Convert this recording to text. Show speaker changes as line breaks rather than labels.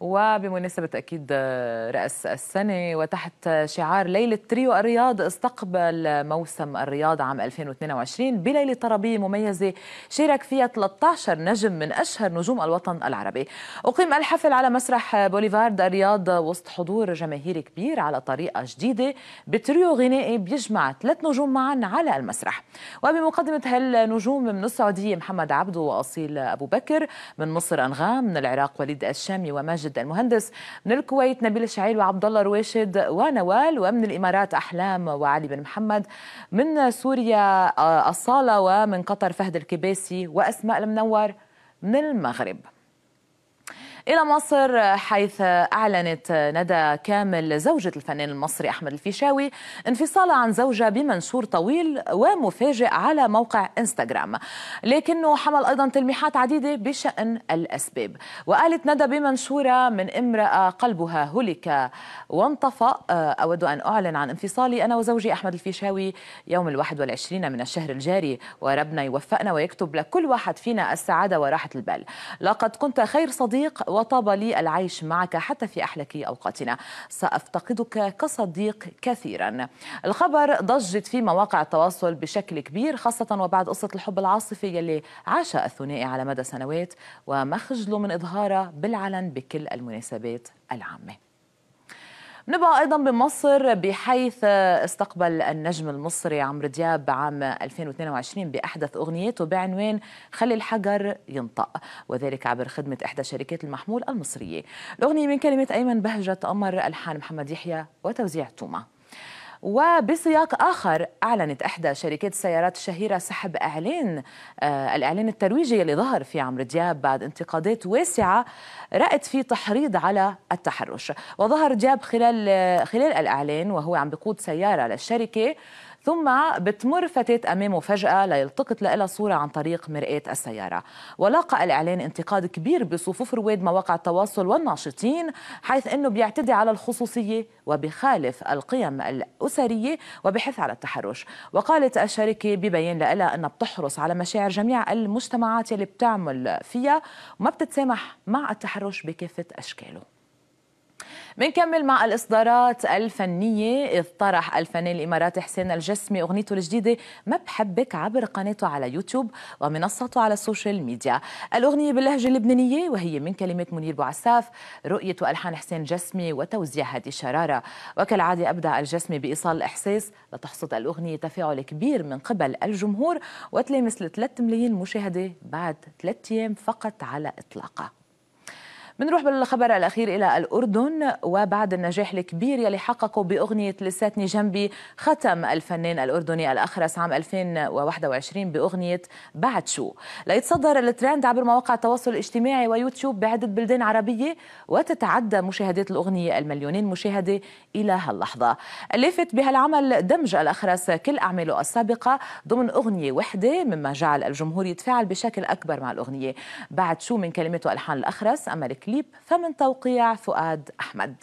وبمناسبة أكيد رأس السنة وتحت شعار ليلة تريو الرياض استقبل موسم الرياض عام 2022 بليلة طربية مميزة شارك فيها 13 نجم من أشهر نجوم الوطن العربي أقيم الحفل على مسرح بوليفارد الرياض وسط حضور جماهيري كبير على طريقة جديدة بتريو غنائي بيجمع ثلاث نجوم معا على المسرح وبمقدمة هالنجوم من السعودية محمد عبده وأصيل أبو بكر من مصر أنغام من العراق وليد الشامي وماجد جدا مهندس من الكويت نبيل الشعيل وعبد الله رواشد ونوال ومن الامارات احلام وعلي بن محمد من سوريا آه، الصاله ومن قطر فهد الكباسي واسماء المنور من المغرب إلى مصر حيث أعلنت ندى كامل زوجة الفنان المصري أحمد الفيشاوي انفصالها عن زوجها بمنشور طويل ومفاجئ على موقع إنستغرام لكنه حمل أيضا تلميحات عديدة بشأن الأسباب وقالت ندى بمنشورة من امرأة قلبها هلك وانطفأ آه، أود أن أعلن عن انفصالي أنا وزوجي أحمد الفيشاوي يوم الواحد والعشرين من الشهر الجاري وربنا يوفقنا ويكتب لكل واحد فينا السعادة وراحة البال لقد كنت خير صديق وطاب لي العيش معك حتى في أحلك أوقاتنا سأفتقدك كصديق كثيرا الخبر ضجت في مواقع التواصل بشكل كبير خاصة وبعد قصة الحب العاصفي يلي عاش الثنائي على مدى سنوات وما خجلوا من إظهاره بالعلن بكل المناسبات العامه نبقى أيضا بمصر بحيث استقبل النجم المصري عمرو دياب عام 2022 بأحدث أغنيته بعنوان خلي الحجر ينطق وذلك عبر خدمة إحدى شركات المحمول المصرية الأغنية من كلمة أيمن بهجة أمر ألحان محمد يحيى وتوزيع توما وبسياق آخر أعلنت إحدى شركات السيارات الشهيرة سحب إعلان آه الإعلان الترويجي اللي ظهر في عمرو دياب بعد انتقادات واسعة رأت في تحريض على التحرش وظهر دياب خلال خلال الإعلان وهو عم بقود سيارة للشركة ثم بتمر فتاة أمامه فجأة ليلتقط لها صورة عن طريق مرآة السيارة ولاقى الإعلان انتقاد كبير بصفوف رواد مواقع التواصل والناشطين حيث أنه بيعتدي على الخصوصية وبخالف القيم الأسرية وبحث على التحرش وقالت الشركة ببيان لها أنها بتحرص على مشاعر جميع المجتمعات اللي بتعمل فيها وما بتتسامح مع التحرش بكافة أشكاله منكمل مع الاصدارات الفنيه اذ طرح الفنان الاماراتي حسين الجسمي اغنيته الجديده ما بحبك عبر قناته على يوتيوب ومنصته على السوشيال ميديا الاغنيه باللهجه اللبنانيه وهي من كلمه منير بوعساف رؤيه والحان حسين جسمي وتوزيع هذه الشراره وكالعاده ابدا الجسمي بايصال الاحساس لتحصد الاغنيه تفاعل كبير من قبل الجمهور وتلامس 3 ملايين مشاهده بعد 3 ايام فقط على اطلاقه بنروح بالخبر الأخير إلى الأردن وبعد النجاح الكبير يلي حققه بأغنية لساتني جنبي ختم الفنان الأردني الأخرس عام 2021 بأغنية بعد شو ليتصدر الترند عبر مواقع التواصل الاجتماعي ويوتيوب بعدة بلدان عربية وتتعدى مشاهدات الأغنية المليونين مشاهدة إلى هاللحظة اللافت بهالعمل دمج الأخرس كل أعماله السابقة ضمن أغنية وحدة مما جعل الجمهور يتفاعل بشكل أكبر مع الأغنية بعد شو من كلمات وألحان الأخرس أمريكا كليب فمن توقيع فؤاد أحمد